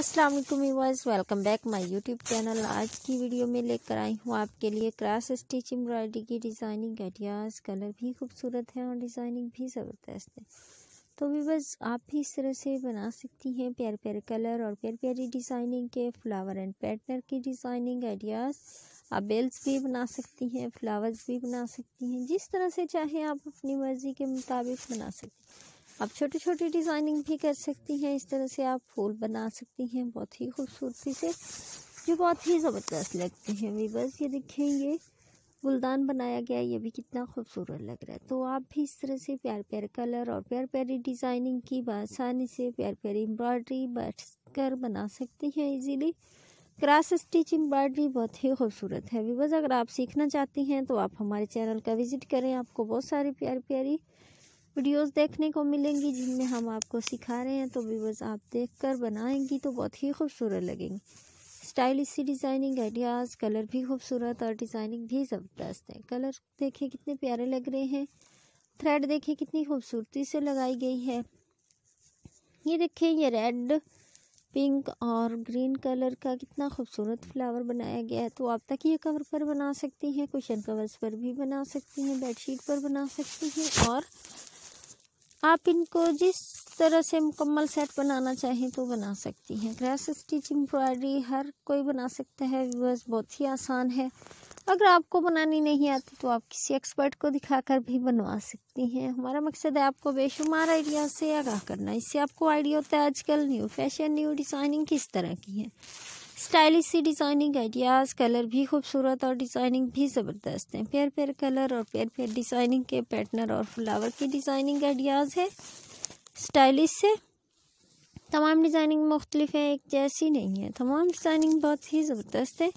अस्सलाम वालेकुम viewers welcome back my YouTube channel आज की वीडियो में लेकर आई हूँ आपके लिए क्रास स्टिच एम्ब्रॉयडरी की डिज़ाइनिंग आइडियाज़ कलर भी खूबसूरत है और डिज़ाइनिंग भी ज़बरदस्त है तो व्यूवर्स आप भी इस तरह से बना सकती हैं प्यारे प्यारे कलर और प्यारी प्यारी डिज़ाइनिंग के फ्लावर एंड पैटर्न की डिज़ाइनिंग आइडियाज़ आप बेल्स भी बना सकती हैं फ्लावर्स भी बना सकती हैं जिस तरह से चाहें आप अपनी मर्ज़ी के मुताबिक बना सकती हैं आप छोटी छोटी डिज़ाइनिंग भी कर सकती हैं इस तरह से आप फूल बना सकती हैं बहुत ही खूबसूरती से जो बहुत ही ज़बरदस्त लगते हैं बस ये देखें ये गुलदान बनाया गया ये भी कितना खूबसूरत लग रहा है तो आप भी इस तरह से प्यार प्यार कलर और प्यार प्यारी डिज़ाइनिंग की बसानी से प्यार प्यारी एम्ब्रॉयडरी बैठ कर बना सकती हैं इजीली क्रास स्टिच एम्ब्रॉयडरी बहुत ही खूबसूरत है वीवर्स अगर आप सीखना चाहती हैं तो आप हमारे चैनल का विज़िट करें आपको बहुत सारी प्यार प्यारी वीडियोस देखने को मिलेंगी जिनमें हम आपको सिखा रहे हैं तो व्यूवर्स आप देखकर बनाएंगी तो बहुत ही खूबसूरत लगेंगी स्टाइलिश सी डिज़ाइनिंग आइडियाज़ कलर भी खूबसूरत और डिज़ाइनिंग भी ज़बरदस्त है कलर देखिए कितने प्यारे लग रहे हैं थ्रेड देखिए कितनी खूबसूरती से लगाई गई है ये देखिए ये रेड पिंक और ग्रीन कलर का कितना खूबसूरत फ्लावर बनाया गया है तो आप तक ये कवर पर बना सकती हैं कुशन कवर्स पर भी बना सकती हैं बेडशीट पर बना सकती हैं और आप इनको जिस तरह से मुकम्मल सेट बनाना चाहें तो बना सकती हैं क्रैस स्टिच एम्ब्रॉयडरी हर कोई बना सकता है व्यूअर्स बहुत ही आसान है अगर आपको बनानी नहीं आती तो आप किसी एक्सपर्ट को दिखाकर भी बनवा सकती हैं हमारा मकसद है आपको बेशुमार आइडिया से आगाह करना इससे आपको आइडिया होता है आजकल न्यू फैशन न्यू डिज़ाइनिंग किस तरह की है स्टाइलिश सी डिज़ाइनिंग आइडियाज़ कलर भी खूबसूरत और डिज़ाइनिंग भी ज़बरदस्त हैं पेयर पेयर कलर और प्यार पेयर डिज़ाइनिंग के पैटनर और फ्लावर की डिज़ाइनिंग आइडियाज़ है स्टाइलिश से तमाम डिज़ाइनिंग मुख्तलिफ है एक जैसी नहीं है तमाम डिज़ाइनिंग बहुत ही ज़बरदस्त है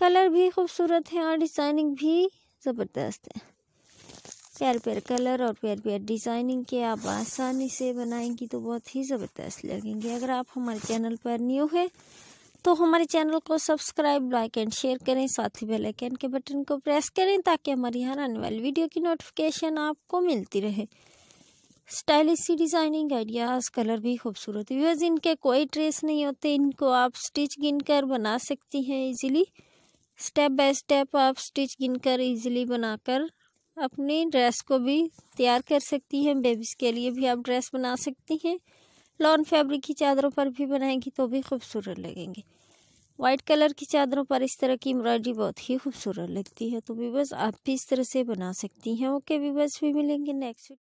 कलर भी खूबसूरत है और डिज़ाइनिंग भी ज़बरदस्त है प्यार प्यार कलर और प्यार प्यार डिज़ाइनिंग के आप आसानी से बनाएंगी तो बहुत ही ज़बरदस्त लगेंगे अगर आप हमारे चैनल पर न्यू है तो हमारे चैनल को सब्सक्राइब लाइक एंड शेयर करें साथ ही बेल आइकन के बटन को प्रेस करें ताकि हमारी हर आने वाली वीडियो की नोटिफिकेशन आपको मिलती रहे स्टाइलिश सी डिज़ाइनिंग आइडियाज़ कलर भी खूबसूरत व्यूज इनके कोई ट्रेस नहीं होते इनको आप स्टिच गिन कर बना सकती हैं इजीली स्टेप बाय स्टेप आप स्टिच गिन कर ईजिली बनाकर अपनी ड्रेस को भी तैयार कर सकती हैं बेबीज़ के लिए भी आप ड्रेस बना सकती हैं लॉन फैब्रिक की चादरों पर भी बनाएंगी तो भी खूबसूरत लगेंगे वाइट कलर की चादरों पर इस तरह की एम्ब्रॉयडरी बहुत ही खूबसूरत लगती है तो वीवर्स आप भी इस तरह से बना सकती हैं ओके वीवर्स भी मिलेंगे नेक्स्ट